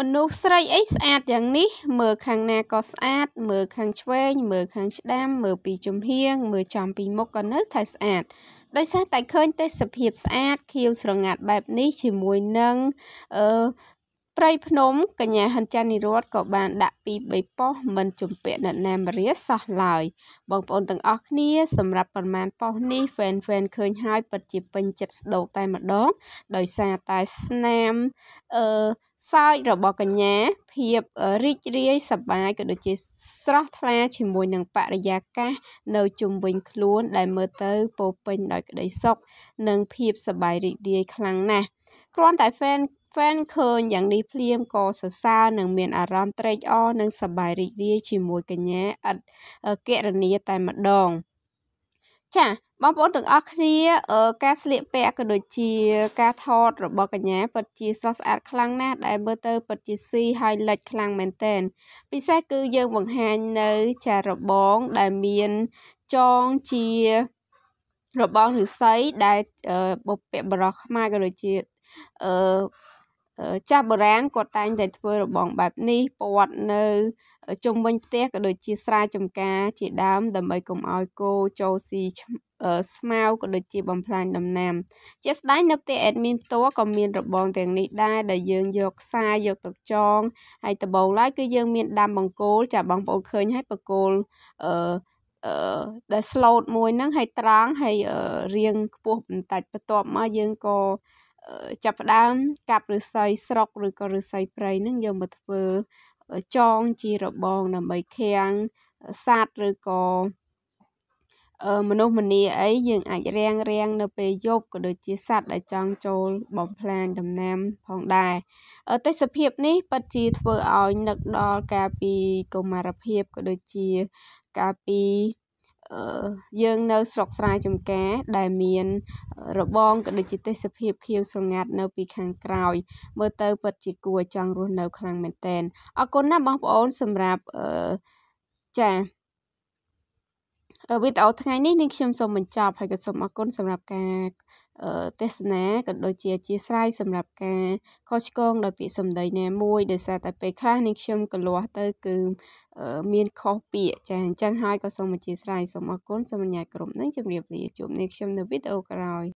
មនុស្សស្រីអីស្អាតយ៉ាងនេះមើលខាងណាក៏ស្អាតមើលខាងឆ្វេងមើលខាងស្ដាំមើលពីចំហៀងមើលចំពីមុខក៏នៅតែស្អាតដោយសារតែឃើញទេសភាពស្អាតខៀវស្រងាត់បែបនេះជាមួយនឹងអឺព្រៃភ្នំកញ្ញាហិនចានីរតក៏បាន ដាក់ពី3ប៉ុស្តិ៍មិនជំពាក់អ្នកណាមរាសោះឡើយបងប្អូនទាំងអស់គ្នាសម្រាប់ប្រមាណប៉ុស្តិ៍នេះ fan fan ឃើញហើយពិតជាពេញចិត្តស្ដោកតែម្ដងដោយសារតែស្នាមអឺសើចរបស់កញ្ញា ភាពរីករាយសប្បាយក៏ដូចជាស្រស់ថ្លា ជាមួយនឹងបរិយាកាសនៅជុំវិញខ្លួនដែលមើលទៅពោពេញដោយក្តីសុខនិងភាពសប្បាយរីករាយខ្លាំងណាស់គ្រាន់តែ fan វ៉ែនឃើញយ៉ាងនេះភ្លាមក៏សរសើរនិងមានអារម្មណ៍ត្រេកអរនិងសប្បាយរីករាយជាមួយកញ្ញាឥតគណនាតែម្ដងចាបងប្អូនទាំងអស់គ្នាការស្លៀកពាក់ក៏ដូចជាការថតរបស់កញ្ញាពិតជាស្រស់ស្អាតខ្លាំងណាស់ដែលមើលទៅពិតជាស៊ីហើយលេចខ្លាំងមែនទែនពិសេសគឺយើងបង្ហាញនៅចារបងដែលមានចងជារបស់ឫស្សីដែលបុព្វបរោះខ្មែរក៏ដូចជាអឺចាស់បុរាណគាត់តែងតែធ្វើរបងបែបនេះពាត់នៅជុំវិញផ្ទះក៏ដូចជាស្រែចម្ការជាដើមដើម្បីកុំឲ្យគោចូលស៊ីស្មៅក៏ដូចជាបំផ្លាញដំណាំ ជាស្ដែងនៅផ្ទះអេដមីនផ្ទាល់ក៏មានរបងទាំងនេះដែរដែលយើងយកខ្សែយកទឹកចងហើយដបងឡើយគឺយើងមានដាំបង្គោលចាបងប្អូនឃើញហើយបង្គោលអឺអឺដែល slot មួយហ្នឹងហើយត្រង់ហើយរៀងខ្ពស់បន្តិចបន្ទាប់មកយើងក៏ចាប់ផ្ដើមកាប់ឫស្សីស្រុកឬក៏ឫស្សីព្រៃនឹងយកមកធ្វើ ចងជារបង ដើម្បីខាំងសัตว์ឬក៏មនុស្សម្នាអីយើងអាចរាំងរាំងនៅពេលយប់ក៏ដូចជាសัตว์ដែលចង់ចូលបំផ្លាញដំណាំផងដែរទេសភាពនេះពិតជាធ្វើឲ្យនឹកដល់ការពីកុមារភាពក៏ដូចជាការពីយើងនៅស្រុកស្រែចំការ ដែលមាន របងក៏ដូចជាទេសភាពខៀវស្រងាត់នៅពីខាងក្រោយមើលទៅពិតជាគួរចង់រស់នៅខ្លាំងមែនទែនអរគុណណាស់បងប្អូនសម្រាប់ចាវីដេអូថ្ងៃនេះនាងខ្ញុំសូមបញ្ចប់ហើយក៏សូមអរគុណសម្រាប់ការទេសនាក៏ដូចជាអធិស្ស្រ័យសម្រាប់ការខុសឆ្គងដោយពាក្យសម្ដីណាមួយដោយសារតែពេលខ្លះនេះខ្ញុំក៏លាស់ទៅគឺមានខុសពាក្យចាអញ្ចឹងហើយក៏សូមអធិស្ស្រ័យសូមអរគុណសូមអញ្ញាតគ្រប់នឹងជម្រាបលាជួបនេះខ្ញុំនៅវីដេអូក្រោយ